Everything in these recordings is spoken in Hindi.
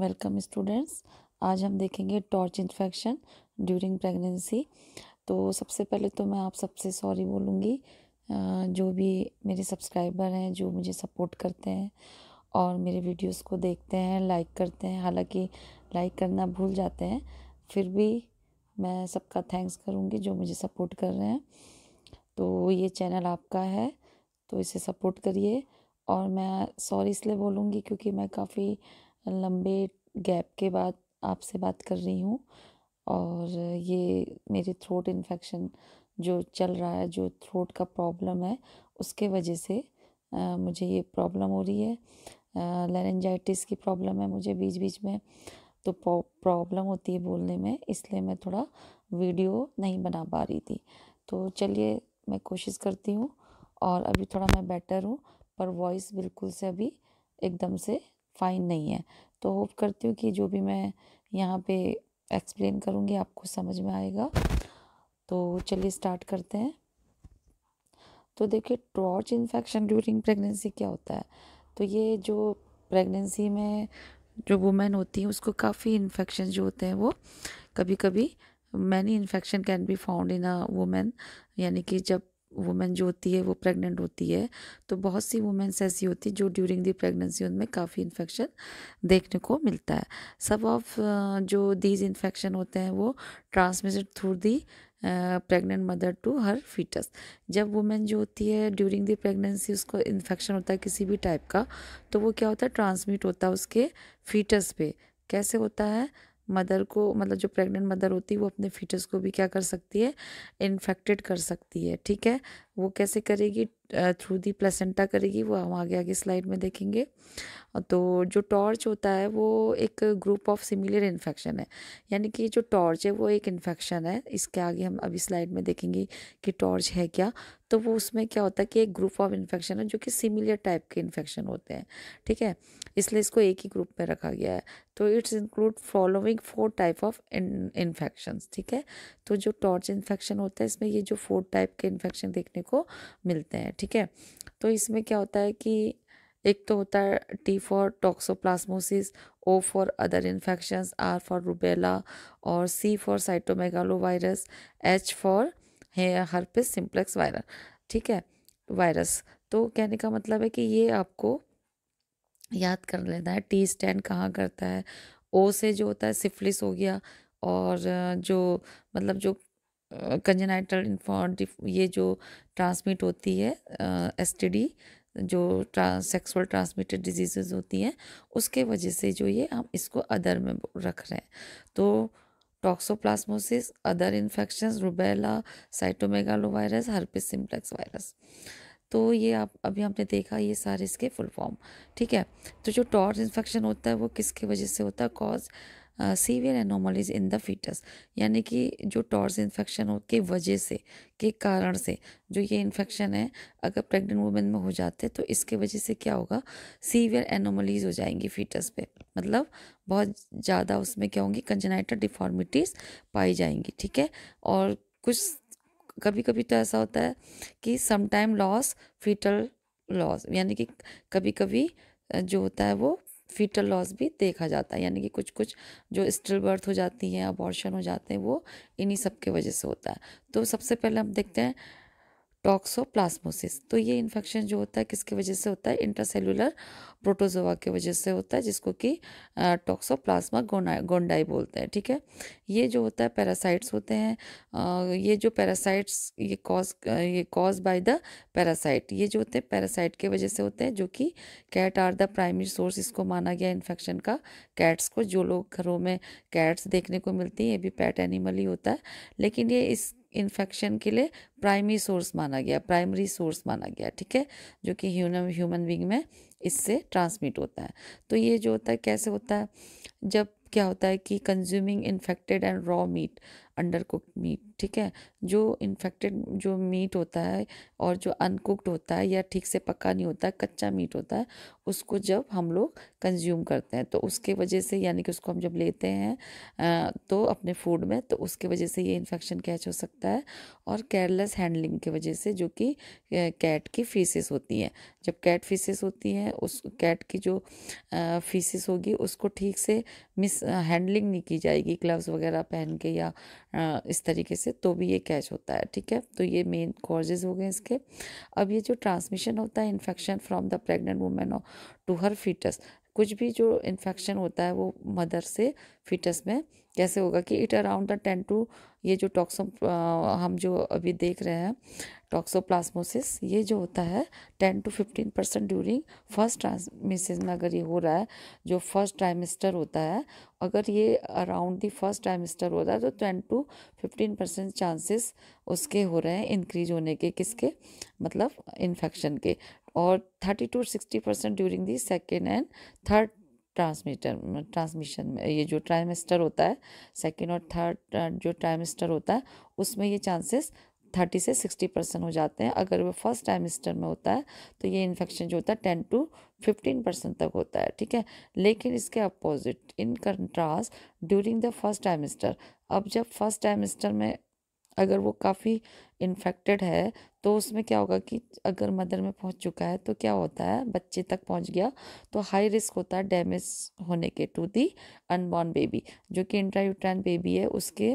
वेलकम स्टूडेंट्स आज हम देखेंगे टॉर्च इन्फेक्शन ड्यूरिंग प्रेगनेंसी तो सबसे पहले तो मैं आप सबसे सॉरी बोलूँगी जो भी मेरे सब्सक्राइबर हैं जो मुझे सपोर्ट करते हैं और मेरे वीडियोस को देखते हैं लाइक करते हैं हालांकि लाइक करना भूल जाते हैं फिर भी मैं सबका थैंक्स करूँगी जो मुझे सपोर्ट कर रहे हैं तो ये चैनल आपका है तो इसे सपोर्ट करिए और मैं सॉरी इसलिए बोलूँगी क्योंकि मैं काफ़ी लंबे गैप के बाद आपसे बात कर रही हूँ और ये मेरे थ्रोट इन्फेक्शन जो चल रहा है जो थ्रोट का प्रॉब्लम है उसके वजह से आ, मुझे ये प्रॉब्लम हो रही है लेरेंजाइटिस की प्रॉब्लम है मुझे बीच बीच में तो प्रॉब्लम होती है बोलने में इसलिए मैं थोड़ा वीडियो नहीं बना पा रही थी तो चलिए मैं कोशिश करती हूँ और अभी थोड़ा मैं बेटर हूँ पर वॉइस बिल्कुल से अभी एकदम से फ़ाइन नहीं है तो होप करती हूँ कि जो भी मैं यहाँ पे एक्सप्लेन करूँगी आपको समझ में आएगा तो चलिए स्टार्ट करते हैं तो देखिए टॉर्च इन्फेक्शन ड्यूरिंग प्रेगनेंसी क्या होता है तो ये जो प्रेगनेंसी में जो वुमेन होती हैं उसको काफ़ी इन्फेक्शन जो होते हैं वो कभी कभी many infection can be found in a women यानी कि जब वुमेन जो होती है वो प्रेग्नेंट होती है तो बहुत सी वुमेन्स ऐसी होती है जो ड्यूरिंग दी प्रेगनेंसी उनमें काफ़ी इन्फेक्शन देखने को मिलता है सब ऑफ जो दीज इन्फेक्शन होते हैं वो transmitted through the pregnant mother to her foetus जब वुमेन जो होती है ड्यूरिंग दी प्रेगनेंसी उसको इन्फेक्शन होता है किसी भी टाइप का तो वो क्या होता है ट्रांसमिट होता है उसके फीटस पे कैसे होता है मदर को मतलब जो प्रेग्नेंट मदर होती है वो अपने फीटस को भी क्या कर सकती है इन्फेक्टेड कर सकती है ठीक है वो कैसे करेगी थ्रू दी प्लेसेंटा करेगी वो हम आगे आगे स्लाइड में देखेंगे तो जो टॉर्च होता है वो एक ग्रुप ऑफ सिमिलर इन्फेक्शन है यानी कि जो टॉर्च है वो एक इन्फेक्शन है इसके आगे हम अभी स्लाइड में देखेंगे कि टॉर्च है क्या तो वो उसमें क्या होता है कि एक ग्रुप ऑफ इन्फेक्शन है जो कि सिमिलर टाइप के इन्फेक्शन होते हैं ठीक है इसलिए इसको एक ही ग्रुप में रखा गया है तो it's include following four type of infection ठीक है तो जो टॉर्च इन्फेक्शन होता है इसमें ये जो फोर टाइप के इन्फेक्शन देखने को मिलते हैं ठीक है तो इसमें क्या होता है कि एक तो होता है T for toxoplasmosis O for other infections R for rubella और C for cytomegalo virus H for है हर्पिस सिम्प्लेक्स वायरस ठीक है वायरस तो कहने का मतलब है कि ये आपको याद कर लेना है टी स्टैंड कहाँ करता है ओ से जो होता है सिफलिस हो गया और जो मतलब जो कंजनाइटल इन्फॉन्ट ये जो ट्रांसमिट होती है एस जो ट्रा, सेक्सुअल ट्रांसमिटेड डिजीज़ होती हैं उसके वजह से जो ये हम इसको अदर में रख रहे हैं तो toxoplasmosis other infection rubella cytomegalo virus herpes simplex virus तो ये आप अभी हमने देखा ये सारे इसके फुल फॉर्म ठीक है तो जो टॉर्स इन्फेक्शन होता है वो किसके वजह से होता है cause severe anomalies in the foetus यानी कि जो टॉर्स इन्फेक्शन हो के वजह से के कारण से जो ये इन्फेक्शन है अगर प्रेग्नेंट वुमेन में हो जाते तो इसके वजह से क्या होगा सीवियर एनोमलीज हो जाएंगी फीटस पे मतलब बहुत ज़्यादा उसमें क्या होंगी कंजनाइटल डिफॉर्मिटीज़ पाई जाएंगी ठीक है और कुछ कभी कभी तो ऐसा होता है कि समटाइम लॉस फीटल लॉस यानी कि कभी कभी जो होता है वो फीटल लॉस भी देखा जाता है यानी कि कुछ कुछ जो स्टिल बर्थ हो जाती है अबॉर्शन हो जाते हैं वो इन्हीं सब के वजह से होता है तो सबसे पहले हम देखते हैं टॉक्सोप्लास्मोसिस तो ये इन्फेक्शन जो होता है किसकी वजह से होता है इंटरसेलुलर प्रोटोजोवा की वजह से होता है जिसको कि टॉक्सोप्लाज्मा गोंडाई बोलते हैं ठीक है ये जो होता है पैरासाइट्स होते हैं ये जो पैरासाइट्स ये कॉज ये कॉज बाय द पैरासाइट ये जो होते हैं पैरासाइट की वजह से होते हैं जो कि cat are the primary source इसको माना गया इन्फेक्शन का कैट्स को जो लोग घरों में कैट्स देखने को मिलती हैं ये भी पैट एनिमल ही होता है लेकिन ये इस इन्फेक्शन के लिए प्राइमरी सोर्स माना गया प्राइमरी सोर्स माना गया ठीक है जो कि ह्यूमन ह्यूमन बींग में इससे ट्रांसमिट होता है तो ये जो होता है कैसे होता है जब क्या होता है कि consuming infected and raw meat under cook meat ठीक है जो इन्फेक्टेड जो मीट होता है और जो अनकुकड होता है या ठीक से पका नहीं होता कच्चा मीट होता है उसको जब हम लोग कंज्यूम करते हैं तो उसके वजह से यानी कि उसको हम जब लेते हैं तो अपने फूड में तो उसके वजह से ये इन्फेक्शन कैच हो सकता है और केयरलेस हैंडलिंग की वजह से जो कि कैट की फीसिस होती हैं जब कैट फीसिस होती है उस कैट की जो फीसिस होगी उसको ठीक से मिस हैंडलिंग नहीं की जाएगी ग्लव्स वगैरह पहन के या इस तरीके से तो भी ये कैच होता है ठीक है तो ये मेन कॉजेज हो गए इसके अब ये जो ट्रांसमिशन होता है infection from the pregnant women to her foetus कुछ भी जो इन्फेक्शन होता है वो मदर से फीटस में कैसे होगा कि it around the ten to ये जो टॉक्सो हम जो अभी देख रहे हैं टॉक्सोप्लास्मोसिस ये जो होता है ten to fifteen percent during first में अगर ये हो रहा है जो फर्स्ट ट्राइमिस्टर होता है अगर ये अराउंड दी फर्स्ट ट्राइमिस्टर हो रहा है तो ten to fifteen percent chances उसके हो रहे हैं इंक्रीज होने के किसके मतलब इन्फेक्शन के और thirty to sixty percent during the second and third transmitter transmission में ये जो ट्राइमेस्टर होता है सेकेंड और थर्ड uh, जो ट्राइमेस्टर होता है उसमें ये चांसेस थर्टी से सिक्सटी परसेंट हो जाते हैं अगर वो फर्स्ट ट्राइमेस्टर में होता है तो ये इन्फेक्शन जो होता है टेन टू फिफ्टीन परसेंट तक होता है ठीक है लेकिन इसके opposite in contrast during the first trimester अब जब फर्स्ट ट्राइमेस्टर में अगर वो काफ़ी इन्फेक्टेड है तो उसमें क्या होगा कि अगर मदर में पहुंच चुका है तो क्या होता है बच्चे तक पहुंच गया तो हाई रिस्क होता है डैमेज होने के टू दी अनबॉर्न बेबी जो कि इंट्रायूट्राइन बेबी है उसके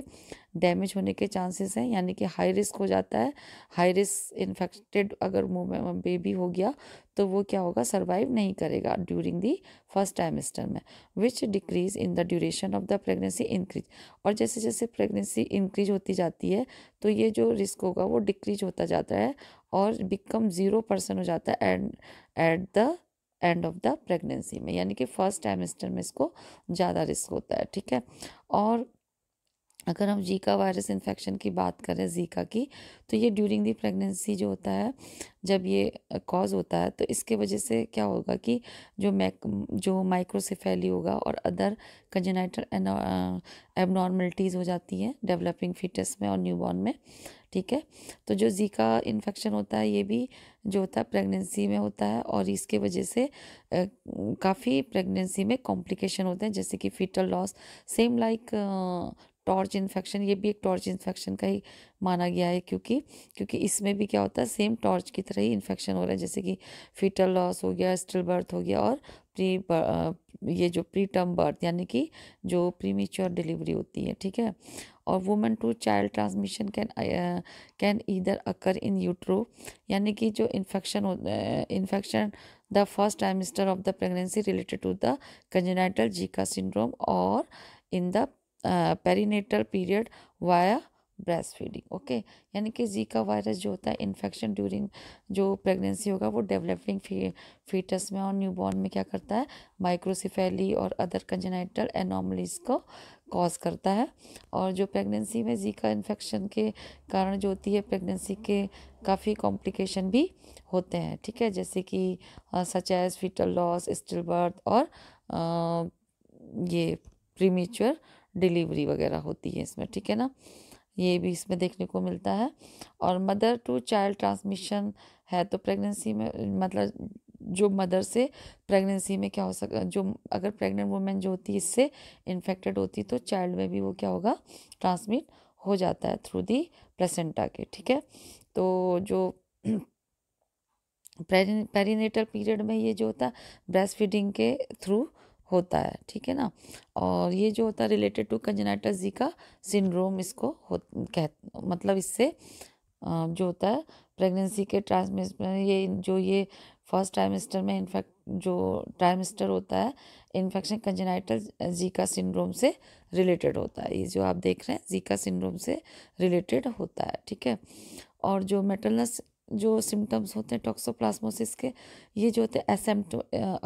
डैमेज होने के चांसेस हैं यानी कि हाई रिस्क हो जाता है हाई रिस्क इन्फेक्टेड अगर में बेबी हो गया तो वो क्या होगा सर्वाइव नहीं करेगा ड्यूरिंग दी फर्स्ट टाइमेस्टर में which decrease in the duration of the pregnancy increase और जैसे जैसे प्रेगनेंसी इंक्रीज होती जाती है तो ये जो रिस्क होगा वो डिक्रीज होता जाता है और बिकम ज़ीरो परसेंट हो जाता है and at the end of the pregnancy में यानी कि फर्स्ट टाइमेस्टर में इसको ज़्यादा रिस्क होता है ठीक है और अगर हम जीका वायरस इन्फेक्शन की बात करें जीका की तो ये ड्यूरिंग दी प्रेगनेंसी जो होता है जब ये कॉज होता है तो इसके वजह से क्या होगा कि जो मैक जो माइक्रोसिफेली होगा और अदर कंजेनाइटल एबनॉर्मलिटीज़ हो जाती हैं डेवलपिंग फीटस में और न्यूबॉर्न में ठीक है तो जो जीका इन्फेक्शन होता है ये भी जो होता है प्रेगनेंसी में होता है और इसके वजह से काफ़ी प्रेगनेंसी में कॉम्प्लिकेशन होते हैं जैसे कि foetal loss same like TORCH infection ये भी एक टॉर्च इन्फेक्शन का ही माना गया है क्योंकि क्योंकि इसमें भी क्या होता है सेम टॉर्च की तरह ही इन्फेक्शन हो रहा है जैसे कि फीटल लॉस हो गया स्टिल बर्थ हो गया और प्री ये जो प्री टर्म बर्थ यानी कि जो प्रीमेच्योर डिलीवरी होती है ठीक है और women to child transmission can can either occur in utero यानी कि जो इन्फेक्शन हो infection the first trimester of the pregnancy related to the congenital Zika syndrome और in the perinatal period via breast feeding okay यानी कि जी का वायरस जो होता है इन्फेक्शन ड्यूरिंग जो प्रेगनेंसी होगा वो डेवलपिंग फी, फीटस में और न्यूबॉर्न में क्या करता है माइक्रोसिफेली और अदर कंजनाइटल एनोमलीज को कॉज करता है और जो प्रेगनेंसी में जी का इन्फेक्शन के कारण जो होती है प्रेगनेंसी के काफ़ी कॉम्प्लिकेशन भी होते हैं ठीक है जैसे कि such as foetal loss still birth और आ, ये प्रीमेचर डिलीवरी वगैरह होती है इसमें ठीक है ना ये भी इसमें देखने को मिलता है और मदर टू चाइल्ड ट्रांसमिशन है तो प्रेगनेंसी में मतलब जो मदर से प्रेगनेंसी में क्या हो सक जो अगर प्रेग्नेंट वुमेन जो होती है इससे इन्फेक्टेड होती तो चाइल्ड में भी वो क्या होगा ट्रांसमिट हो जाता है थ्रू दी प्लेसेंटा के ठीक है तो जो पेरीनेटल पीरियड में ये जो होता है ब्रेस्ट फीडिंग के थ्रू होता है ठीक है ना और ये जो होता है related to congenital Zika syndrome इसको हो कह मतलब इससे जो होता है प्रेगनेंसी के ट्रांसमिशन ये जो ये फर्स्ट ट्राइमिस्टर में इन्फेक्ट जो ट्राइमिस्टर होता है इन्फेक्शन जी जीका सिंड्रोम से रिलेटेड होता है ये जो आप देख रहे हैं जीका सिंड्रोम से रिलेटेड होता है ठीक है और जो मेटलनस जो सिम्टम्स होते हैं टॉक्सोप्लास्मोसिस के ये जो होते हैं एसेम्टो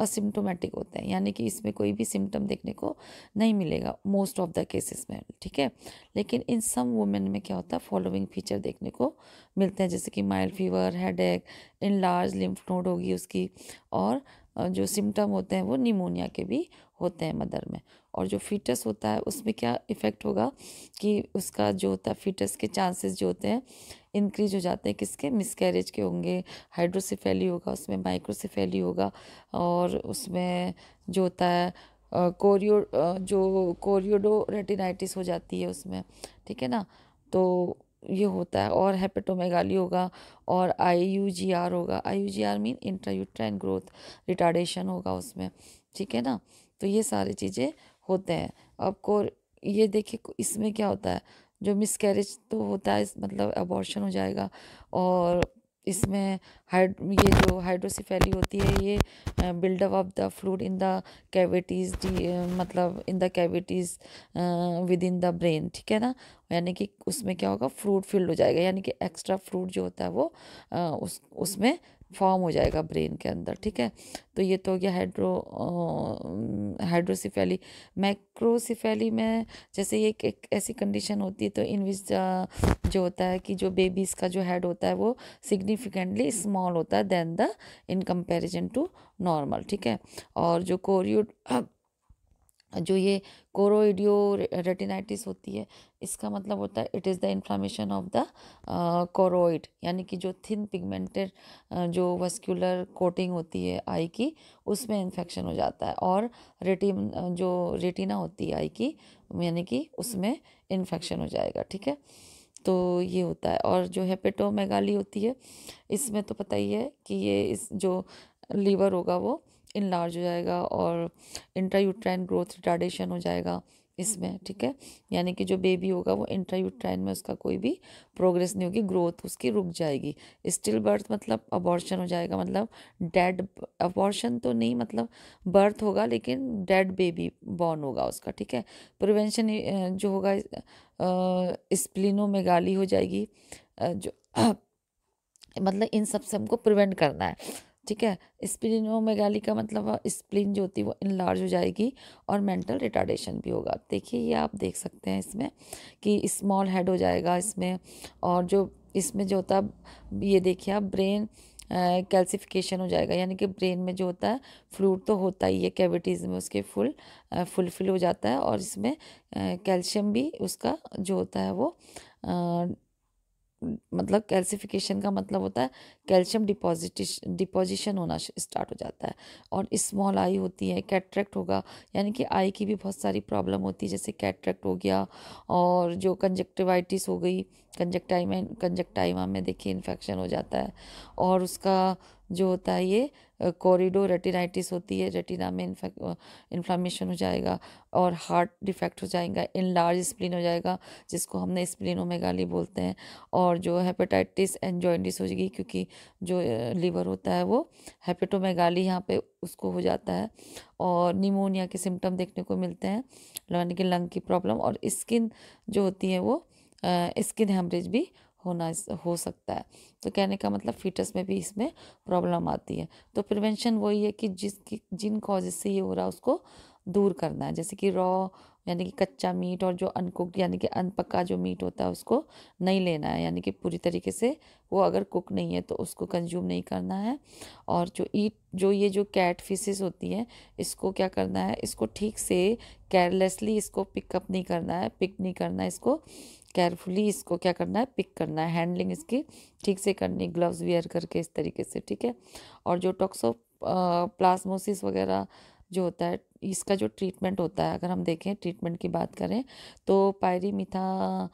असिम्टोमेटिक होते हैं यानी कि इसमें कोई भी सिम्टम देखने को नहीं मिलेगा मोस्ट ऑफ द केसेस में ठीक है लेकिन इन सम वुमेन में क्या होता है फॉलोइंग फीचर देखने को मिलते हैं जैसे कि माइल्ड फीवर हेड एक इन लार्ज लिम्फ नोड होगी उसकी और जो सिम्टम होते हैं वो निमोनिया के भी होते हैं मदर में और जो फीटस होता है उसमें क्या इफ़ेक्ट होगा कि उसका जो होता है फीटस के चांसेस जो होते हैं इंक्रीज हो जाते हैं किसके मिसकैरेज के होंगे हाइड्रोसिफेली होगा उसमें माइक्रोसिफेली होगा और उसमें जो होता है कोरियो जो कोरियोडो रेटिनाइटिस हो जाती है उसमें ठीक है ना तो ये होता है और हेपेटोमेगाली होगा और आई यू जी आर होगा I U G R mean intrauterine growth retardation होगा उसमें ठीक है ना तो ये सारी चीज़ें होते हैं अब कोर ये देखिए इसमें क्या होता है जो मिसकैरेज तो होता है मतलब अबॉर्शन हो जाएगा और इसमें हाइड ये जो हाइड्रोसिफेली होती है ये buildup of the fluid in the cavities मतलब in the cavities within the brain ठीक है ना यानी कि उसमें क्या होगा फ्रूट फिल्ड हो जाएगा यानी कि एक्स्ट्रा फ्रूट जो होता है वो उस उसमें फॉर्म हो जाएगा ब्रेन के अंदर ठीक है तो ये तो हो गया हाइड्रो हाइड्रोसिफेली मैक्रोसिफेली में जैसे एक, एक ऐसी कंडीशन होती है तो इन विच जो होता है कि जो बेबीज़ का जो हेड होता है वो सिग्निफिकेंटली स्मॉल होता है than the in comparison to normal ठीक है और जो कोरियो जो ये कोरोइडियो रेटिनाइटिस होती है इसका मतलब होता है it is the inflammation of the choroid यानी कि जो थिन पिगमेंटेड जो वस्कुलर कोटिंग होती है आई की उसमें इन्फेक्शन हो जाता है और रेटिन जो रेटिना होती है आई की यानी कि उसमें इन्फेक्शन हो जाएगा ठीक है तो ये होता है और जो हेपेटोमेगाली होती है इसमें तो पता ही है कि ये इस जो लीवर होगा वो इनलार्ज हो जाएगा और इंट्रायूट्राइन ग्रोथ रिटार्डेशन हो जाएगा इसमें हम्म, ठीक है हम्म, हम्म। यानी कि जो बेबी होगा वो इंट्रायूट्राइन में उसका कोई भी प्रोग्रेस नहीं होगी ग्रोथ उसकी रुक जाएगी स्टिल बर्थ मतलब अबॉर्शन हो जाएगा मतलब डेड अबॉर्शन तो नहीं मतलब बर्थ होगा लेकिन डेड बेबी बॉर्न होगा उसका ठीक है प्रिवेंशन जो होगा स्प्लिनो में गाली हो जाएगी जो मतलब इन सब से हमको प्रिवेंट करना है ठीक है स्प्लिनोमेगाली का मतलब स्प्लिन जो होती है वो इनलार्ज हो जाएगी और मेंटल रिटार्डेशन भी होगा देखिए ये आप देख सकते हैं इसमें कि स्मॉल हेड हो जाएगा इसमें और जो इसमें जो होता है ये देखिए आप ब्रेन कैल्सिफिकेशन हो जाएगा यानी कि ब्रेन में जो होता है फ्लूड तो होता ही है कैविटीज़ में उसके फुल फुलफिल हो जाता है और इसमें कैल्शियम भी उसका जो होता है वो मतलब कैल्सिफिकेशन का मतलब होता है कैल्शियम डिपॉजिटिश डिपोजिशन होना स्टार्ट हो जाता है और स्मॉल आई होती है कैट्रैक्ट होगा यानी कि आई की भी बहुत सारी प्रॉब्लम होती है जैसे कैट्रैक्ट हो गया और जो कंजक्टिवाइटिस हो गई कंजक्टाइमा कंजक्टाइमा में देखिए इन्फेक्शन हो जाता है और उसका जो होता है ये कॉरिडो रेटिनाइटिस होती है रेटिना में इन्फ्लामेशन हो जाएगा और हार्ट डिफेक्ट हो जाएगा इन लार्ज स्प्लिन हो जाएगा जिसको हमने स्प्लिन ओमेगाली बोलते हैं और जो हेपेटाइटिस एंड जॉइंटिस हो जाएगी क्योंकि जो लीवर होता है वो हेपेटोमेगाली यहाँ पे उसको हो जाता है और निमोनिया के सिम्टम देखने को मिलते हैं यानी कि लंग की प्रॉब्लम और स्किन जो होती है वो स्किन हेमरेज भी होना हो सकता है तो कहने का मतलब फीटस में भी इसमें प्रॉब्लम आती है तो प्रिवेंशन वही है कि जिस जिन कॉजेज से ये हो रहा है उसको दूर करना है जैसे कि रॉ यानी कि कच्चा मीट और जो अनकुक यानी कि अनपका जो मीट होता है उसको नहीं लेना है यानी कि पूरी तरीके से वो अगर कुक नहीं है तो उसको कंज्यूम नहीं करना है और जो ईट जो ये जो कैट फिशेस होती हैं इसको क्या करना है इसको ठीक से केयरलेसली इसको पिकअप नहीं करना है पिक नहीं करना है इसको केयरफुली इसको क्या करना है पिक करना है हैंडलिंग इसकी ठीक से करनी ग्लव्स वेयर करके इस तरीके से ठीक है और जो टॉक्सो प्लाज्मोसिस वगैरह जो होता है इसका जो ट्रीटमेंट होता है अगर हम देखें ट्रीटमेंट की बात करें तो पायरी मिथा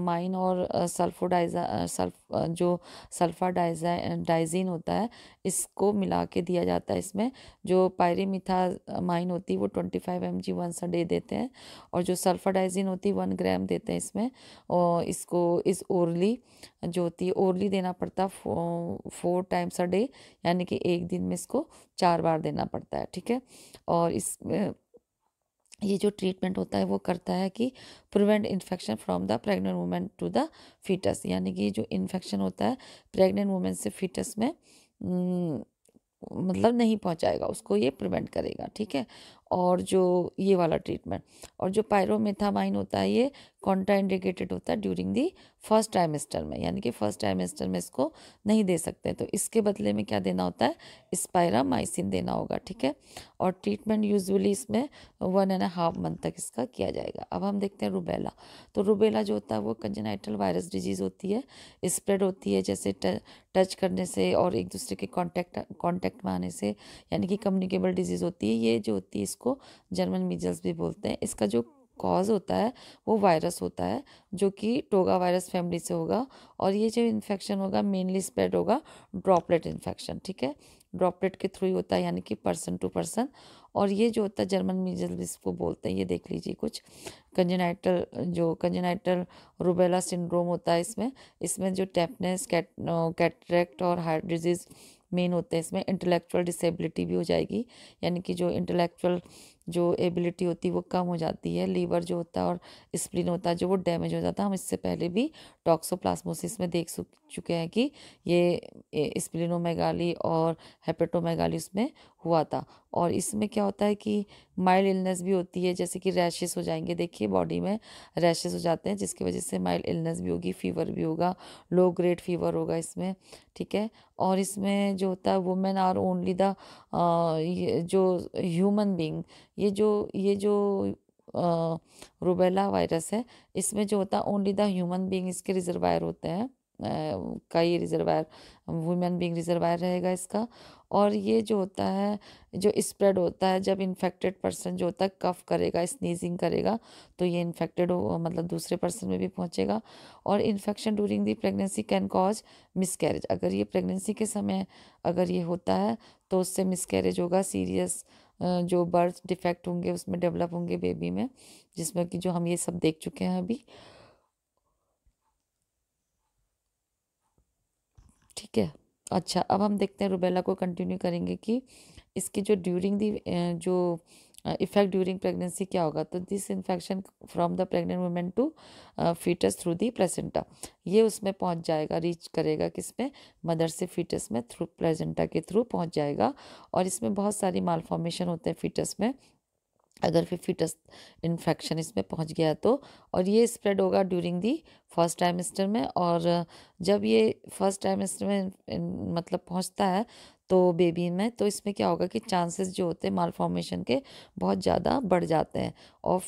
माइन और सल्फोडाइजा सल्फ जो सल्फा डाइजा डाइजीन होता है इसको मिला के दिया जाता है इसमें जो पायरी मिथा माइन होती है वो twenty five M G once day देते हैं और जो सल्फा डाइजीन होती है वन ग्राम देते हैं इसमें और इसको इस ओरली जो होती है ओरली देना पड़ता है फोर टाइम्स अ डे यानी कि एक दिन में इसको चार बार देना पड़ता है ठीक है और इस ये जो ट्रीटमेंट होता है वो करता है कि prevent infection from the pregnant women to the foetus यानी कि जो इन्फेक्शन होता है प्रेग्नेंट वूमेन से फीटस में मतलब नहीं पहुंचाएगा उसको ये प्रिवेंट करेगा ठीक है और जो ये वाला ट्रीटमेंट और जो पायरोमेथामाइन होता है ये कॉन्ट्राइंडिकेटेड होता है ड्यूरिंग दी फर्स्ट ट्राइमेस्टर में यानी कि फर्स्ट ट्राइमेस्टर में इसको नहीं दे सकते तो इसके बदले में क्या देना होता है स्पायरामाइसिन देना होगा ठीक है और ट्रीटमेंट यूजुअली इसमें वन एंड हाफ मंथ तक इसका किया जाएगा अब हम देखते हैं रूबेला तो रूबेला जो होता है वो कंजनाइटल वायरस डिजीज़ होती है स्प्रेड होती है जैसे टच करने से और एक दूसरे के कॉन्टैक्ट कॉन्टैक्ट में आने से यानी कि कम्युनिकेबल डिजीज़ होती है ये जो होती है इसको जर्मन मीजल्स भी बोलते हैं इसका जो कॉज होता है वो वायरस होता है जो कि टोगा वायरस फैमिली से होगा और ये जो इन्फेक्शन होगा मेनली स्प्रेड होगा ड्रॉपलेट इन्फेक्शन ठीक है ड्रॉपलेट के थ्रू ही होता है यानी कि पर्सन टू पर्सन और ये जो होता है जर्मन मीजल इसको बोलते हैं ये देख लीजिए कुछ कंजनाइटल जो कंजनाइटल रूबेला सिंड्रोम होता है इसमें इसमें जो टेफनेस कैट कैटरेक्ट और हार्ट डिजीज़ मेन होते हैं इसमें इंटेलेक्चुअल डिसेबिलिटी भी हो जाएगी यानी कि जो इंटेलेक्चुअल जो एबिलिटी होती है वो कम हो जाती है लीवर जो होता है और स्प्लिन होता है जो वो डैमेज हो जाता है हम इससे पहले भी टॉक्सोप्लास्मोसिस में देख चुके हैं कि ये स्प्लिनोमेगाली और हेपेटोमेगाली उसमें हुआ था और इसमें क्या होता है कि माइल्ड इलनेस भी होती है जैसे कि रैशेस हो जाएंगे देखिए बॉडी में रैशेस हो जाते हैं जिसकी वजह से माइल्ड इलनेस भी होगी फीवर भी होगा लो ग्रेड फीवर होगा इसमें ठीक है और इसमें जो होता है वुमेन आर ओनली द जो ह्यूमन बींग ये जो ये जो रूबेला वायरस है इसमें जो होता है ओनली द ह्यूमन बींग इसके रिजर्वायर होते हैं का ये रिजर्वायर वुमेन बींग रिजर्वायर रहेगा इसका और ये जो होता है जो स्प्रेड होता है जब इन्फेक्टेड पर्सन जो होता है कफ करेगा स्नीजिंग करेगा तो ये इन्फेक्टेड हो मतलब दूसरे पर्सन में भी पहुंचेगा और infection during the pregnancy can cause miscarriage अगर ये प्रेगनेंसी के समय अगर ये होता है तो उससे मिसकैरेज होगा सीरियस जो बर्थ डिफेक्ट होंगे उसमें डेवलप होंगे बेबी में जिसमें कि जो हम ये सब देख चुके हैं अभी ठीक है अच्छा अब हम देखते हैं रुबेला को कंटिन्यू करेंगे कि इसकी जो ड्यूरिंग दी जो इफेक्ट ड्यूरिंग प्रेगनेंसी क्या होगा तो this infection from the pregnant women to foetus through the placenta ये उसमें पहुंच जाएगा रीच करेगा किस में मदर से फीटस में थ्रू प्रेजेंटा के थ्रू पहुंच जाएगा और इसमें बहुत सारी मालफॉर्मेशन होते हैं फीटस में अगर फिर फिटस इन्फेक्शन इसमें पहुंच गया तो और ये स्प्रेड होगा ड्यूरिंग दी फर्स्ट टाइमेस्टर में और जब ये फर्स्ट टाइमेस्टर में मतलब पहुंचता है तो बेबी में तो इसमें क्या होगा कि चांसेस जो होते हैं माल फॉर्मेशन के बहुत ज़्यादा बढ़ जाते हैं और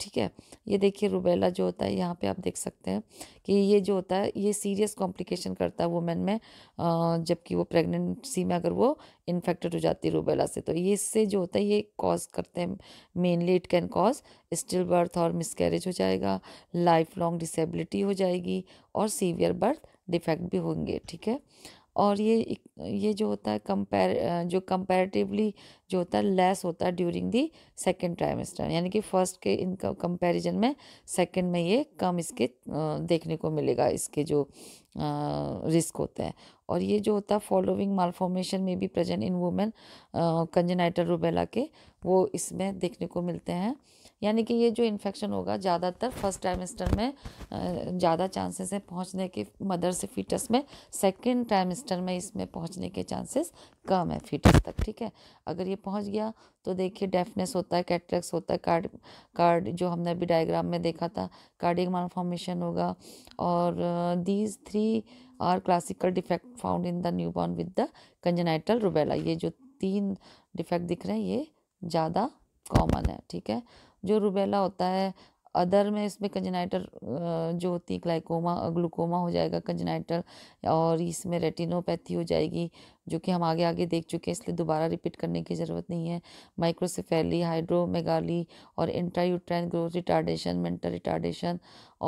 ठीक है ये देखिए रुबेला जो होता है यहाँ पे आप देख सकते हैं कि ये जो होता है ये सीरियस कॉम्प्लिकेशन करता है वुमेन में जबकि वो प्रेगनेंसी में अगर वो इन्फेक्टेड हो जाती है रूबेला से तो ये इससे जो होता है ये कॉज करते हैं mainly it can cause still birth और मिसकैरेज हो जाएगा लाइफ लॉन्ग डिसेबिलिटी हो जाएगी और सीवियर बर्थ डिफेक्ट भी होंगे ठीक है और ये ये जो होता है कंपेर जो कंपेरेटिवली जो होता है लेस होता है ड्यूरिंग दी सेकेंड ट्राइमेस्टर यानी कि फर्स्ट के इन कंपेरिजन में सेकेंड में ये कम इसके देखने को मिलेगा इसके जो रिस्क होते हैं और ये जो होता है फॉलोविंग मालफॉर्मेशन में भी present in women congenital rubella के वो इसमें देखने को मिलते हैं यानी कि ये जो इन्फेक्शन होगा ज़्यादातर फर्स्ट ट्राइमेस्टर में ज़्यादा चांसेस हैं पहुँचने के मदर से फीटस में सेकेंड ट्राइमेस्टर में इसमें पहुँचने के चांसेस कम है फीटस तक ठीक है अगर ये पहुँच गया तो देखिए डेफनेस होता है कैटरेक्स होता है कार्ड कार्ड जो हमने अभी डायग्राम में देखा था कार्डिक मानफॉर्मेशन होगा और these three are classical defect found in the newborn with the congenital rubella ये जो तीन डिफेक्ट दिख रहे हैं ये ज़्यादा कॉमन है ठीक है जो रुबेला होता है अदर में इसमें कंजनाइटल जो होती है ग्लाइकोमा ग्लूकोमा हो जाएगा कंजनाइटल और इसमें रेटिनोपैथी हो जाएगी जो कि हम आगे आगे देख चुके हैं इसलिए दोबारा रिपीट करने की ज़रूरत नहीं है माइक्रोसिफेली हाइड्रोमेगाली और intrauterine growth retardation mental retardation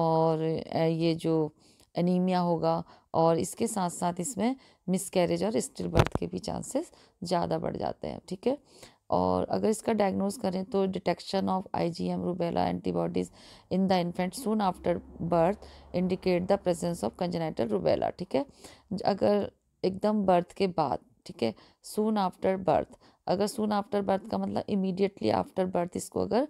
और ये जो एनीमिया होगा और इसके साथ साथ इसमें मिसकैरेज और स्टिल बर्थ के भी चांसेस ज़्यादा बढ़ जाते हैं ठीक है और अगर इसका डायग्नोज करें तो detection of IgM rubella antibodies in the infant soon after birth indicate the presence of congenital rubella ठीक है अगर एकदम बर्थ के बाद ठीक है सून आफ्टर बर्थ अगर सुन आफ्टर बर्थ का मतलब इमीडिएटली आफ्टर बर्थ इसको अगर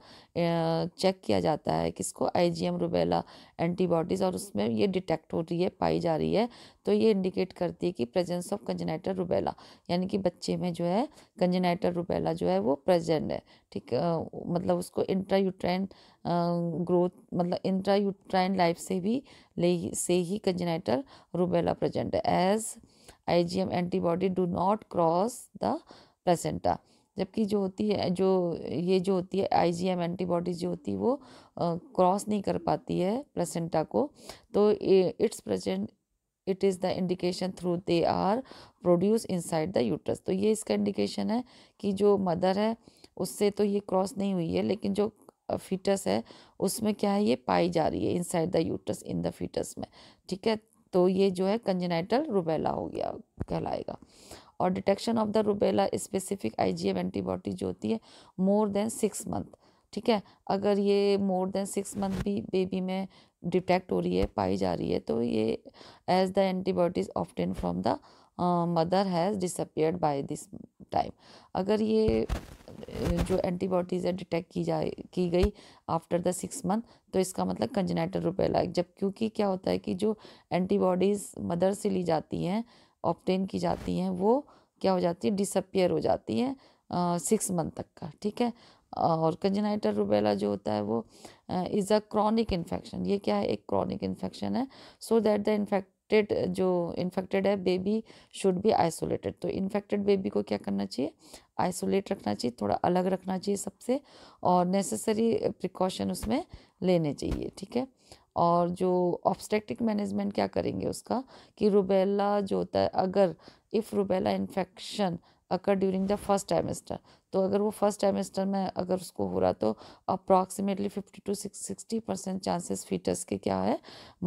चेक किया जाता है किसको आईजीएम रुबेला एंटीबॉडीज़ और उसमें ये डिटेक्ट हो रही है पाई जा रही है तो ये इंडिकेट करती है कि प्रेजेंस ऑफ कंजनाइटर रुबेला यानी कि बच्चे में जो है कंजनाइटर रुबेला जो है वो प्रेजेंट है ठीक मतलब उसको इंट्रायूट्राइन ग्रोथ मतलब इंट्रायूट्राइन लाइफ से भी ले से ही कंजनाइटर रुबेला प्रेजेंट है as M antibody do not cross the placenta जबकि जो होती है जो ये जो होती है आईजीएम एंटीबॉडीज जो होती है वो क्रॉस नहीं कर पाती है प्लेसेंटा को तो it's present it is the indication through they are produce inside the uterus तो ये इसका इंडिकेशन है कि जो मदर है उससे तो ये क्रॉस नहीं हुई है लेकिन जो फीटस है उसमें क्या है ये पाई जा रही है inside the uterus in the foetus में ठीक है तो ये जो है कंजनाइटल रूबेला हो गया कहलाएगा और detection of the rubella specific IgM antibody जो होती है मोर देन सिक्स मंथ ठीक है अगर ये मोर देन सिक्स मंथ भी बेबी में डिटेक्ट हो रही है पाई जा रही है तो ये as the antibodies often from the mother has disappeared by this time अगर ये जो एंटीबॉडीज़ है डिटेक्ट की जाए की गई आफ्टर द सिक्स मंथ तो इसका मतलब कंजनाइटल रुबेला जब क्योंकि क्या होता है कि जो एंटीबॉडीज़ मदर से ली जाती हैं ऑप्टेन की जाती हैं वो क्या हो जाती है डिसअपियर हो जाती है सिक्स मंथ तक का ठीक है और कंजनाइटल रूबेला जो होता है वो इज़ अ क्रॉनिक इन्फेक्शन ये क्या है एक क्रॉनिक इन्फेक्शन है सो दैट द इन्फेक्टेड जो इन्फेक्टेड है बेबी शुड बी आइसोलेटेड तो इन्फेक्टेड बेबी को क्या करना चाहिए आइसोलेट रखना चाहिए थोड़ा अलग रखना चाहिए सबसे और नेसेसरी प्रिकॉशन उसमें लेने चाहिए ठीक है और जो ऑब्सटेक्टिक मैनेजमेंट क्या करेंगे उसका कि रुबेला जो होता है अगर if rubella infection occur during the first trimester तो अगर वो फर्स्ट टाइमेस्टर में अगर उसको हो रहा तो approximately fifty to sixty percent chances foetus के क्या है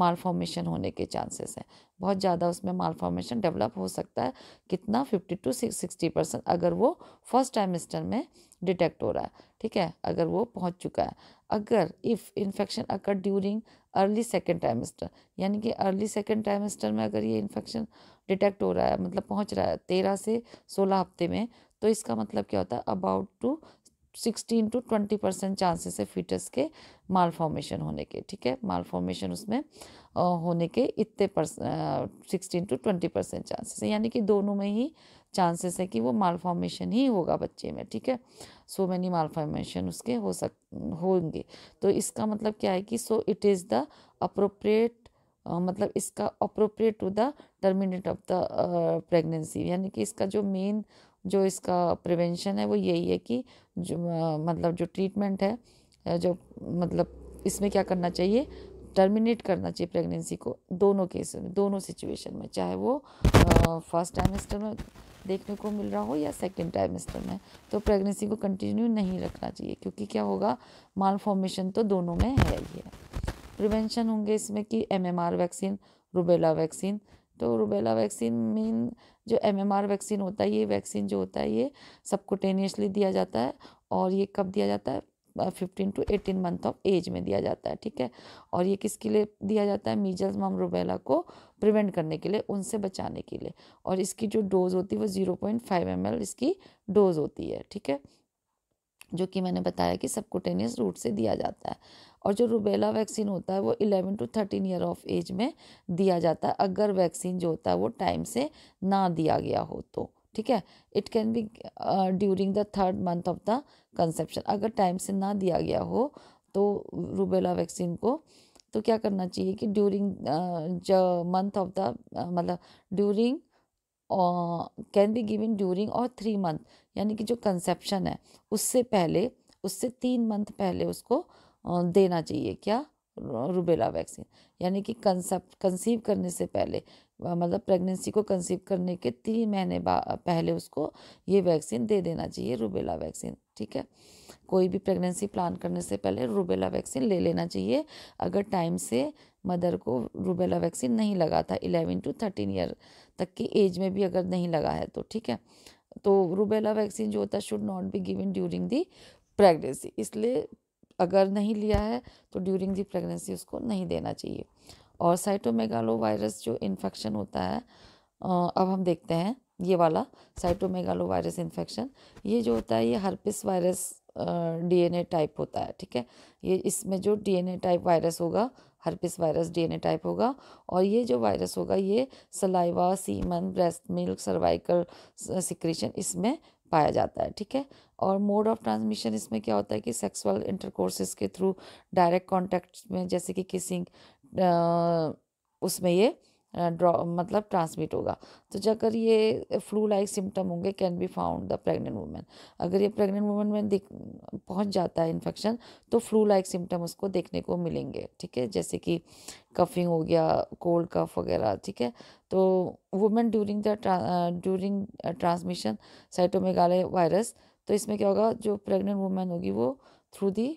मालफॉर्मेशन होने के चांसेस हैं बहुत ज़्यादा उसमें मालफॉर्मेशन डेवलप हो सकता है कितना फिफ्टी टू सिक्सटी परसेंट अगर वो फर्स्ट टाइमेस्टर में डिटेक्ट हो रहा है ठीक है अगर वो पहुँच चुका है अगर if infection occur during early second trimester यानी कि अर्ली सेकेंड ट्राइमेस्टर में अगर ये इन्फेक्शन डिटेक्ट हो रहा है मतलब पहुंच रहा है तेरह से सोलह हफ्ते में तो इसका मतलब क्या होता है about to sixteen to twenty percent chances है फीटस के माल फॉर्मेशन होने के ठीक है माल फॉर्मेशन उसमें होने के इतने sixteen to twenty percent chances है यानी कि दोनों में ही चांसेस है कि वो मालफॉर्मेशन ही होगा बच्चे में ठीक है सो मैनी मालफॉर्मेशन उसके हो सक होंगे तो इसका मतलब क्या है कि so it is the appropriate मतलब इसका appropriate to the terminate of the pregnancy यानी कि इसका जो मेन जो इसका प्रिवेंशन है वो यही है कि जो uh, मतलब जो ट्रीटमेंट है जो मतलब इसमें क्या करना चाहिए टर्मिनेट करना चाहिए प्रेगनेंसी को दोनों केस में दोनों सिचुएशन में चाहे वो फर्स्ट uh, ट्राइमेस्टर में देखने को मिल रहा हो या सेकेंड ट्राइमेस्टर में तो प्रेगनेंसी को कंटिन्यू नहीं रखना चाहिए क्योंकि क्या होगा माल फॉर्मेशन तो दोनों में है ही है प्रिवेंशन होंगे इसमें कि एमएमआर वैक्सीन रुबेला वैक्सीन तो रुबेला वैक्सीन मीन जो एमएमआर वैक्सीन होता है ये वैक्सीन जो होता है ये सबकोटेनियसली दिया जाता है और ये कब दिया जाता है fifteen to eighteen month of age में दिया जाता है ठीक है और ये किसके लिए दिया जाता है मीजल्स मम रुबेला को प्रिवेंट करने के लिए उनसे बचाने के लिए और इसकी जो डोज़ होती है वो zero point five M L इसकी डोज़ होती है ठीक है जो कि मैंने बताया कि सबकुटेनियस रूट से दिया जाता है और जो रूबेला वैक्सीन होता है वो eleven to thirteen year of age में दिया जाता है अगर वैक्सीन जो होता है वो टाइम से ना दिया गया हो तो ठीक है it can be during the third month of the conception अगर टाइम से ना दिया गया हो तो रूबेला वैक्सीन को uh, तो क्या करना चाहिए कि ड्यूरिंग मंथ ऑफ द मतलब during can be given during और थ्री मंथ यानी कि जो कंसेप्शन है उससे पहले उससे तीन मंथ पहले उसको देना चाहिए क्या रूबेला वैक्सीन यानी कि कंसेप्ट कंसीव करने से पहले मतलब प्रेगनेंसी को कंसीव करने के तीन महीने पहले उसको ये वैक्सीन दे देना चाहिए रूबेला वैक्सीन ठीक है कोई भी प्रेगनेंसी प्लान करने से पहले रूबेला वैक्सीन ले लेना चाहिए अगर टाइम से मदर को रूबेला वैक्सीन नहीं लगा था इलेवन टू थर्टीन ईयर तक की एज में भी अगर नहीं लगा है तो ठीक है तो रूबेला वैक्सीन जो होता है should not be given during the pregnancy इसलिए अगर नहीं लिया है तो ड्यूरिंग दी प्रेगनेंसी उसको नहीं देना चाहिए और साइटोमेगालो वायरस जो इन्फेक्शन होता है अब हम देखते हैं ये वाला साइटोमेगालो वायरस इन्फेक्शन ये जो होता है ये हर्पिस वायरस डीएनए टाइप होता है ठीक है ये इसमें जो डीएनए टाइप वायरस होगा हर्पिस वायरस डीएनए टाइप होगा और ये जो वायरस होगा ये saliva semen breast milk cervical secretion इसमें पाया जाता है ठीक है और मोड ऑफ ट्रांसमिशन इसमें क्या होता है कि सेक्सुअल इंटरकोर्सेज के थ्रू डायरेक्ट कॉन्टैक्ट में जैसे कि किसिंग उसमें ये ड्रॉ मतलब ट्रांसमिट होगा तो जाकर ये फ्लू लाइक सिम्टम होंगे can be found the pregnant women अगर ये प्रेग्नेंट वुमेन में दिख पहुँच जाता है इन्फेक्शन तो फ्लू लाइक सिम्टम उसको देखने को मिलेंगे ठीक है जैसे कि कफिंग हो गया कोल्ड कफ वगैरह ठीक है तो women during the during transmission cytomegalo virus तो इसमें क्या होगा जो प्रेगनेंट वुमेन होगी वो थ्रू दी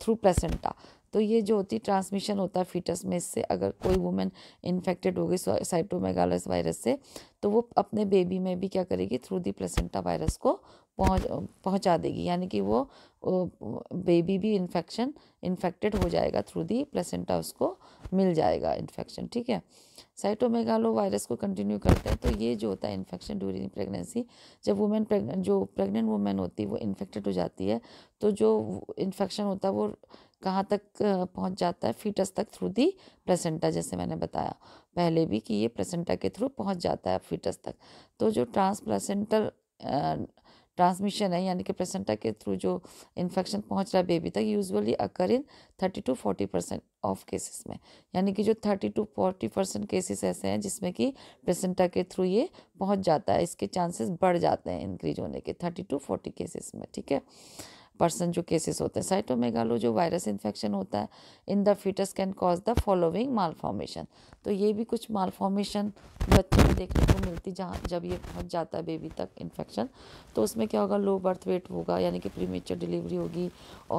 थ्रू प्लेसेंटा तो ये जो होती ट्रांसमिशन होता है फीटस में इससे अगर कोई वुमेन इन्फेक्टेड हो गई साइटोमेगालस वायरस से तो वो अपने बेबी में भी क्या करेगी थ्रू दी प्लेसेंटा वायरस को पहुंच पहुँचा देगी यानी कि वो बेबी भी इन्फेक्शन इन्फेक्टेड हो जाएगा थ्रू दी प्लेसेंटा उसको मिल जाएगा इन्फेक्शन ठीक है साइटोमेगालो वायरस को कंटिन्यू करते हैं तो ये जो होता है इन्फेक्शन ड्यूरिंग प्रेगनेंसी जब वुमेन प्रेगनेंट जो प्रेग्नेंट वुमेन होती है वो इन्फेक्टेड हो जाती है तो जो इन्फेक्शन होता है वो कहाँ तक पहुँच जाता है फीटस तक थ्रू दी प्रसेंटा जैसे मैंने बताया पहले भी कि ये प्लेसेंटा के थ्रू पहुँच जाता है फीटस तक तो जो ट्रांसप्लेसेंटल ट्रांसमिशन है यानी कि प्रसेंटा के थ्रू जो इन्फेक्शन पहुँच रहा है बेबी तक usually occur in thirty to forty percent of cases में यानी कि जो thirty to forty percent cases ऐसे हैं जिसमें कि प्लेसेंटा के थ्रू ये पहुँच जाता है इसके चांसेस बढ़ जाते हैं इंक्रीज होने के थर्टी टू फोर्टी केसेस में ठीक है पर्सन जो केसेस होते हैं साइटोमेगालो जो वायरस इन्फेक्शन होता है in the fetus can cause the following formation तो ये भी कुछ माल फॉर्मेशन बच्चे में देखने को मिलती जहाँ जब ये पहुँच जाता है बेबी तक इन्फेक्शन तो उसमें क्या होगा लो बर्थ वेट होगा यानी कि प्रीमेचर डिलीवरी होगी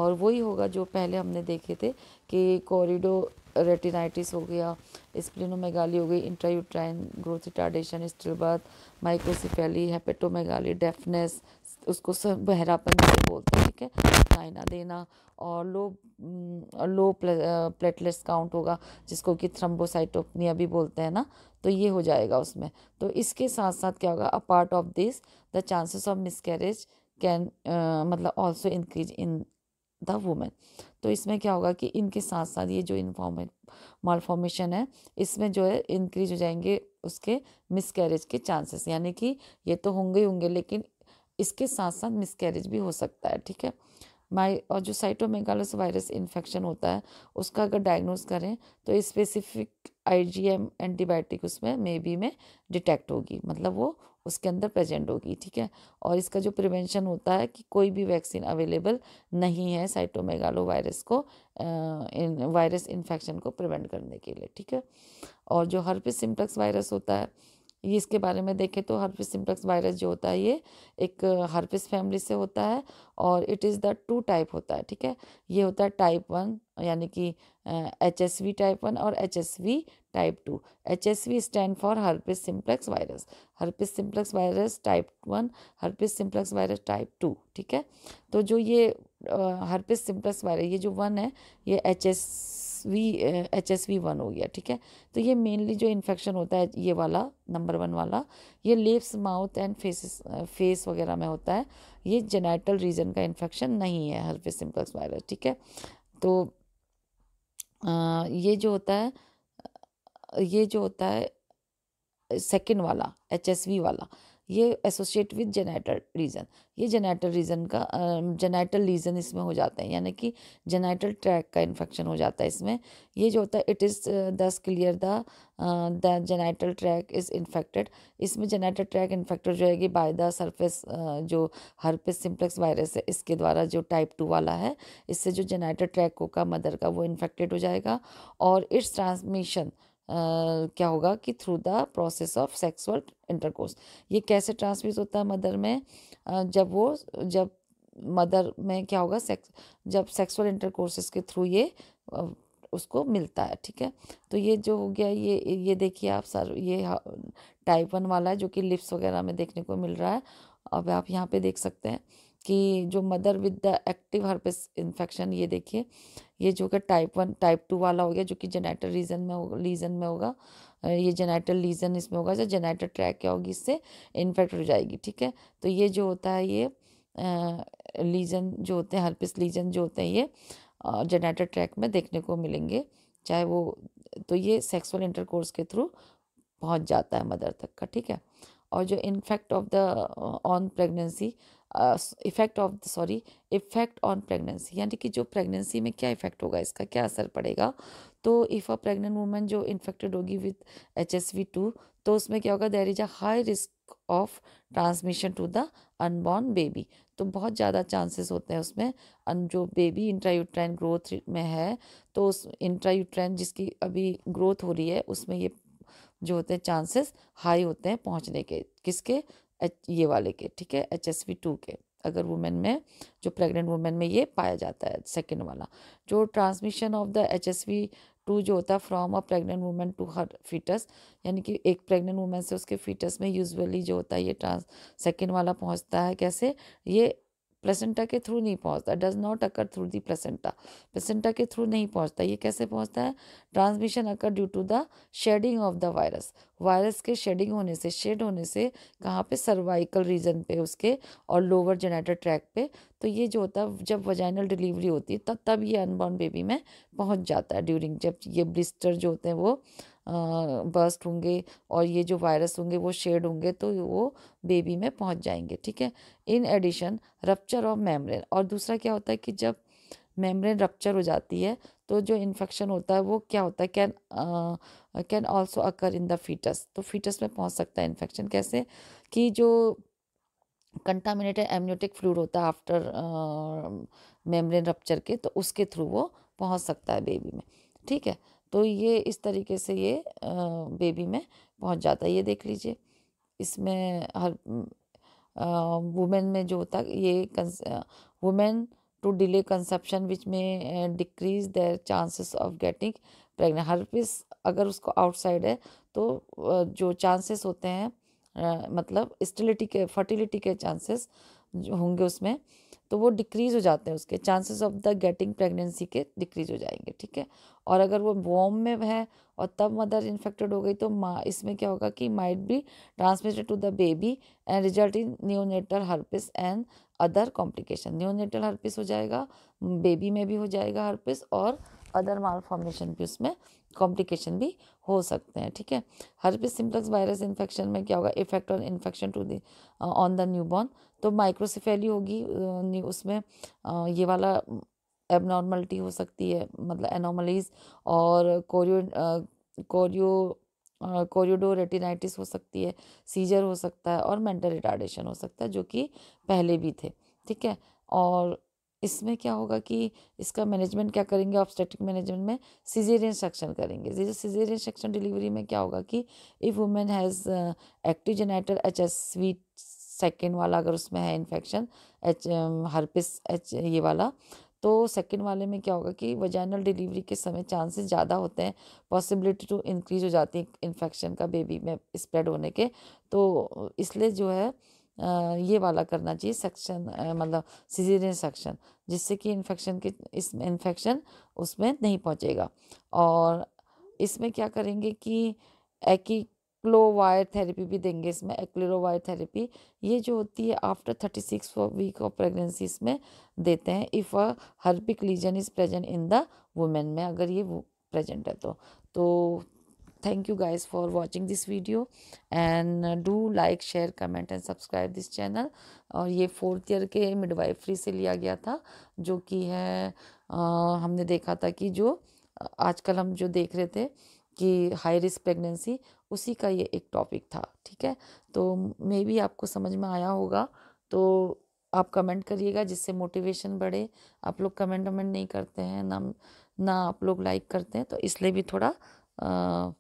और वही होगा जो पहले हमने देखे थे कि कॉरिडो रेटिनाइटिस हो गया स्प्लिनोमेगाली हो गई intrauterine growth retardation stillbirth microcephaly hepatomegaly deafness उसको बहरापन बोलते हैं ठीक है दाइना देना और लो लो प्लेटलेट्स काउंट होगा जिसको कि थ्रम्बोसाइटोपनिया भी बोलते हैं ना तो ये हो जाएगा उसमें तो इसके साथ साथ क्या होगा a part of this the chances of miscarriage can मतलब also increase in the women तो इसमें क्या होगा कि इनके साथ साथ ये जो इनफॉर्मे मालफॉर्मेशन है इसमें जो है इंक्रीज हो जाएंगे उसके मिसकैरेज के चांसेस यानी कि ये तो होंगे ही होंगे लेकिन इसके साथ साथ मिसकैरेज भी हो सकता है ठीक है माई और जो साइटोमेगालस वायरस इन्फेक्शन होता है उसका अगर डायग्नोज करें तो स्पेसिफिक आईजीएम एंटीबायोटिक उसमें मे बी में डिटेक्ट होगी मतलब वो उसके अंदर प्रेजेंट होगी ठीक है और इसका जो प्रिवेंशन होता है कि कोई भी वैक्सीन अवेलेबल नहीं है साइटोमेगालो वायरस को इन वायरस इन्फेक्शन को प्रिवेंट करने के लिए ठीक है और जो हर्पिस सिम्पलेक्स वायरस होता है ये इसके बारे में देखें तो हर्पिस सिम्प्लेक्स वायरस जो होता है ये एक हर्पिस फैमिली से होता है और it is the two type होता है ठीक है ये होता है टाइप वन यानी कि H S V type one और H S V type two H S V stand for herpes simplex virus herpes simplex virus type one herpes simplex virus type two ठीक है तो जो ये हर्पिस सिम्प्लेक्स वायरस ये जो वन है ये H S V H S V one हो गया ठीक है तो ये मेनली जो इन्फेक्शन होता है ये वाला नंबर वन वाला ये lips mouth and faces face वगैरह में होता है ये जेनाइटल रीजन का इन्फेक्शन नहीं है हर्पे सिम्पल्स वायरस ठीक है तो आ, ये जो होता है ये जो होता है सेकेंड वाला एच एस वी वाला ये एसोसिएट विद जेनेटल रीजन ये जेनेटल रीज़न का जेनेटल लीजन इसमें हो जाते हैं यानी कि जेनेटल ट्रैक का इन्फेक्शन हो जाता है इसमें ये जो होता है it is thus clear the genital tract is infected इसमें जेनेटल ट्रैक इन्फेक्टेड जो है बाय द सरफेस जो हर्पिस सिम्प्लेक्स वायरस है इसके द्वारा जो टाइप टू वाला है इससे जो जेनेटल ट्रैक का मदर का वो इन्फेक्टेड हो जाएगा और इट्स ट्रांसमिशन क्या होगा कि through the process of sexual intercourse ये कैसे ट्रांसमिट होता है मदर में uh, जब वो जब मदर में क्या होगा सेक्स जब सेक्सुअल इंटरकोर्सेस के थ्रू ये उसको मिलता है ठीक है तो ये जो हो गया ये ये देखिए आप सर ये टाइप वन वाला है जो कि लिप्स वगैरह में देखने को मिल रहा है अब आप यहाँ पे देख सकते हैं कि जो mother with the active herpes infection ये देखिए ये जो कि टाइप वन टाइप टू वाला हो गया जो कि जेनेटल रीजन में हो लीजन में होगा ये जेनेटल लीजन इसमें होगा जो जेनेटल ट्रैक क्या होगी इससे इन्फेक्ट हो जाएगी ठीक है तो ये जो होता है ये लीजन जो होते हैं हर्पिस लीजन जो होते हैं ये जेनेटल ट्रैक में देखने को मिलेंगे चाहे वो तो ये सेक्सुअल इंटरकोर्स के थ्रू पहुँच जाता है मदर तक का ठीक है और जो infect of the on pregnancy effect of sorry effect on pregnancy यानी कि जो प्रेगनेंसी में क्या इफ़ेक्ट होगा इसका क्या असर पड़ेगा तो इफ़ अ प्रेग्नेंट वूमेन जो इन्फेक्टेड होगी with H S V two तो उसमें क्या होगा there is a high risk of transmission to the unborn baby तो बहुत ज़्यादा चांसेस होते हैं उसमें अन जो बेबी यूट्रैन ग्रोथ में है तो उस इंट्रायूट्राइन जिसकी अभी ग्रोथ हो रही है उसमें ये जो होते हैं चांसेस हाई होते हैं पहुंचने के किसके एच ये वाले के ठीक है एच एस वी टू के अगर वुमेन में जो प्रेग्नेंट वुमेन में ये पाया जाता है सेकेंड वाला जो transmission of the H S V two जो होता है from a pregnant women to her fetus यानी कि एक प्रेग्नेंट वुमेन से उसके फीटस में यूजुअली जो होता है ये ट्रांस सेकेंड वाला पहुंचता है कैसे ये प्लेसेंटा के थ्रू नहीं पहुंचता does not occur through the placenta placenta के थ्रू नहीं पहुंचता ये कैसे पहुंचता है transmission occur due to the shedding of the virus virus के शेडिंग होने से शेड होने से कहाँ पे सर्वाइकल रीजन पे उसके और लोअर जेनेटर ट्रैक पे तो ये जो होता है जब वजाइनल डिलीवरी होती है तब तब ये अनबॉर्न बेबी में पहुँच जाता है ड्यूरिंग जब ये ब्लिस्टर जो होते हैं वो बर्स्ट होंगे और ये जो वायरस होंगे वो शेड होंगे तो वो बेबी में पहुंच जाएंगे ठीक है in addition rupture of membrane और दूसरा क्या होता है कि जब मेम्ब्रेन रप्चर हो जाती है तो जो इन्फेक्शन होता है वो क्या होता है can can also occur in the fetus तो फीटस में पहुंच सकता है इन्फेक्शन कैसे कि जो कंटामिनेटेड एमनियोटिक फ्लूड होता है आफ्टर मेम्ब्रेन रप्चर के तो उसके थ्रू वो पहुंच सकता है बेबी में ठीक है तो ये इस तरीके से ये बेबी में पहुंच जाता है ये देख लीजिए इसमें हर वुमेन में जो होता है ये women to delay conception which में decrease their chances of getting pregnant herpes अगर उसको आउटसाइड है तो जो चांसेस होते हैं मतलब स्टिलिटी के फर्टिलिटी के चांसेस होंगे उसमें तो वो डिक्रीज़ हो जाते हैं उसके chances of the getting pregnancy के डिक्रीज़ हो जाएंगे ठीक है और अगर वो वॉम में है और तब मदर इन्फेक्टेड हो गई तो माँ इसमें क्या होगा कि might be transmitted to the baby and result in neonatal herpes and other complication neonatal herpes हो जाएगा बेबी में भी हो जाएगा हर्पिस और अदर माल फॉर्मेशन भी उसमें कॉम्प्लिकेशन भी हो सकते हैं ठीक है हर्पिस सिम्प्लेक्स वायरस इन्फेक्शन में क्या होगा effect on infection to the on the born तो माइक्रोसिफेली होगी उसमें ये वाला एबनॉर्मलिटी हो सकती है मतलब एनोमलीज और कोरियो कोरियो कोरियोडो रेटिनाइटिस हो सकती है सीजर हो सकता है और मेंटल रिटार्डेशन हो सकता है जो कि पहले भी थे ठीक है और इसमें क्या होगा कि इसका मैनेजमेंट क्या करेंगे ऑब्स्टेटिक मैनेजमेंट में सीजेरियन सेक्शन करेंगे सीजेरियन सेक्शन डिलीवरी में क्या होगा कि if women has active genital H S sweet second वाला अगर उसमें है इन्फेक्शन एच हर्पिस एच ये वाला तो सेकेंड वाले में क्या होगा कि वजाइनल डिलीवरी के समय चांसेस ज़्यादा होते हैं पॉसिबिलिटी टू इंक्रीज हो जाती है इन्फेक्शन का बेबी में स्प्रेड होने के तो इसलिए जो है ये वाला करना चाहिए सेक्शन मतलब सीजरियन सेक्शन जिससे कि इन्फेक्शन के इस इन्फेक्शन उसमें नहीं पहुंचेगा और इसमें क्या करेंगे कि एकी वायर थेरेपी भी देंगे इसमें वायर थेरेपी ये जो होती है after thirty six week of pregnancy इसमें देते हैं if a herpetic lesion is present in the women में अगर ये प्रेजेंट है तो तो thank you guys for watching this video and do like share comment and subscribe this channel और ये फोर्थ ईयर के मिडवाइफ्री से लिया गया था जो कि है आ, हमने देखा था कि जो आजकल हम जो देख रहे थे कि हाई रिस्क प्रेगनेंसी उसी का ये एक टॉपिक था ठीक है तो मे भी आपको समझ में आया होगा तो आप कमेंट करिएगा जिससे मोटिवेशन बढ़े आप लोग कमेंट वमेंट नहीं करते हैं ना ना आप लोग लाइक करते हैं तो इसलिए भी थोड़ा आ,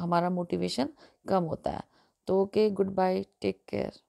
हमारा मोटिवेशन कम होता है तो okay goodbye take care